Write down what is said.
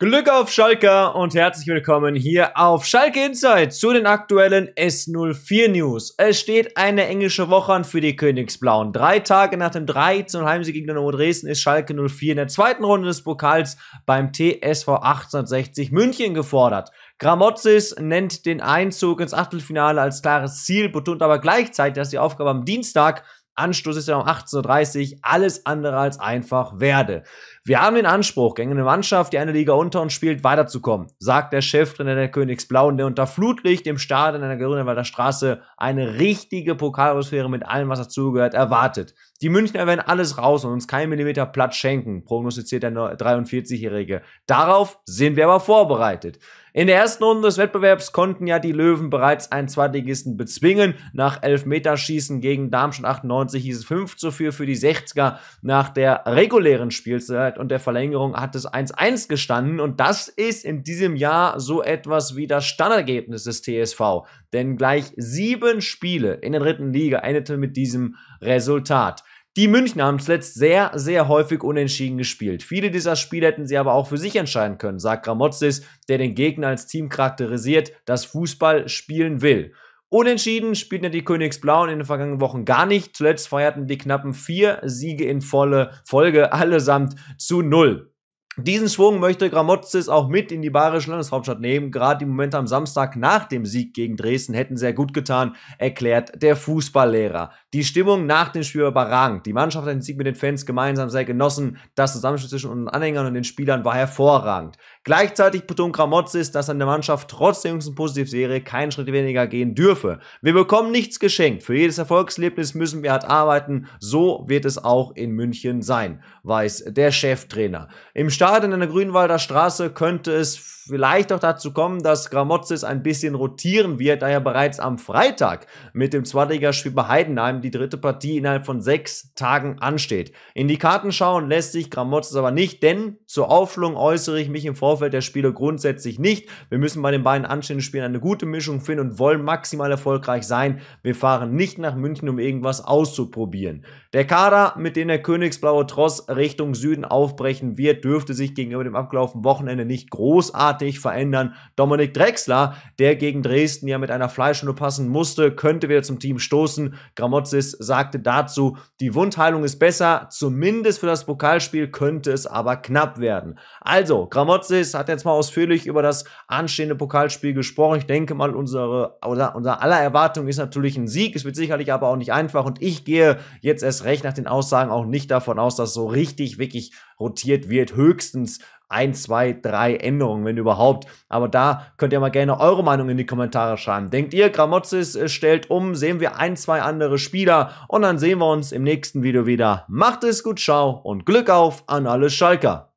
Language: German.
Glück auf Schalke und herzlich willkommen hier auf Schalke Insight zu den aktuellen S04 News. Es steht eine englische Woche an für die Königsblauen. Drei Tage nach dem 13 Heimsieg gegen Dynamo Dresden ist Schalke 04 in der zweiten Runde des Pokals beim TSV 1860 München gefordert. Gramozis nennt den Einzug ins Achtelfinale als klares Ziel, betont aber gleichzeitig, dass die Aufgabe am Dienstag Anstoß ist ja um 18.30 Uhr, alles andere als einfach werde. Wir haben den Anspruch, gegen eine Mannschaft, die eine Liga unter uns spielt, weiterzukommen, sagt der Cheftrainer der Königsblauen, der unter Flutlicht im Stadion in der Grünewalder Straße eine richtige Pokalatmosphäre mit allem, was dazugehört, erwartet. Die Münchner werden alles raus und uns keinen Millimeter Platz schenken, prognostiziert der 43-Jährige. Darauf sind wir aber vorbereitet. In der ersten Runde des Wettbewerbs konnten ja die Löwen bereits einen Zweitligisten bezwingen. Nach Elfmeterschießen gegen Darmstadt 98 hieß es 5 zu 4 für die 60er. Nach der regulären Spielzeit und der Verlängerung hat es 1-1 gestanden. Und das ist in diesem Jahr so etwas wie das Standergebnis des TSV. Denn gleich sieben Spiele in der dritten Liga endete mit diesem Resultat. Die Münchner haben zuletzt sehr, sehr häufig unentschieden gespielt. Viele dieser Spiele hätten sie aber auch für sich entscheiden können, sagt Gramozis, der den Gegner als Team charakterisiert, das Fußball spielen will. Unentschieden spielten ja die Königsblauen in den vergangenen Wochen gar nicht. Zuletzt feierten die knappen vier Siege in volle Folge allesamt zu null. Diesen Schwung möchte Gramotzis auch mit in die bayerische Landeshauptstadt nehmen. Gerade die Momente am Samstag nach dem Sieg gegen Dresden hätten sehr gut getan, erklärt der Fußballlehrer. Die Stimmung nach dem Spiel war überragend. Die Mannschaft hat den Sieg mit den Fans gemeinsam sehr genossen. Das Zusammenspiel zwischen unseren Anhängern und den Spielern war hervorragend. Gleichzeitig betont Gramotzis, dass an der Mannschaft trotz der jüngsten Positivserie keinen Schritt weniger gehen dürfe. Wir bekommen nichts geschenkt. Für jedes Erfolgserlebnis müssen wir hart arbeiten. So wird es auch in München sein, weiß der Cheftrainer. Im Stadion in der Grünwalder Straße könnte es vielleicht auch dazu kommen, dass Gramozis ein bisschen rotieren wird, da ja bereits am Freitag mit dem Zweitligaspiel bei Heidenheim die dritte Partie innerhalb von sechs Tagen ansteht. In die Karten schauen lässt sich Gramozis aber nicht, denn zur Aufstellung äußere ich mich im Vorfeld der Spiele grundsätzlich nicht. Wir müssen bei den beiden anstehenden Spielen eine gute Mischung finden und wollen maximal erfolgreich sein. Wir fahren nicht nach München, um irgendwas auszuprobieren. Der Kader, mit dem der Königsblaue Tross Richtung Süden aufbrechen wird, dürfte sich gegenüber dem abgelaufenen Wochenende nicht großartig verändern. Dominik Drexler, der gegen Dresden ja mit einer Fleischhunde passen musste, könnte wieder zum Team stoßen. Gramozis sagte dazu, die Wundheilung ist besser, zumindest für das Pokalspiel könnte es aber knapp werden. Also, Gramozis hat jetzt mal ausführlich über das anstehende Pokalspiel gesprochen. Ich denke mal, unsere, oder unser aller Erwartung ist natürlich ein Sieg. Es wird sicherlich aber auch nicht einfach. Und ich gehe jetzt erst recht nach den Aussagen auch nicht davon aus, dass so richtig, wirklich rotiert wird. Höchstens ein, zwei, drei Änderungen, wenn überhaupt. Aber da könnt ihr mal gerne eure Meinung in die Kommentare schreiben. Denkt ihr, Gramozis äh, stellt um, sehen wir ein, zwei andere Spieler und dann sehen wir uns im nächsten Video wieder. Macht es gut, ciao und Glück auf an alle Schalker.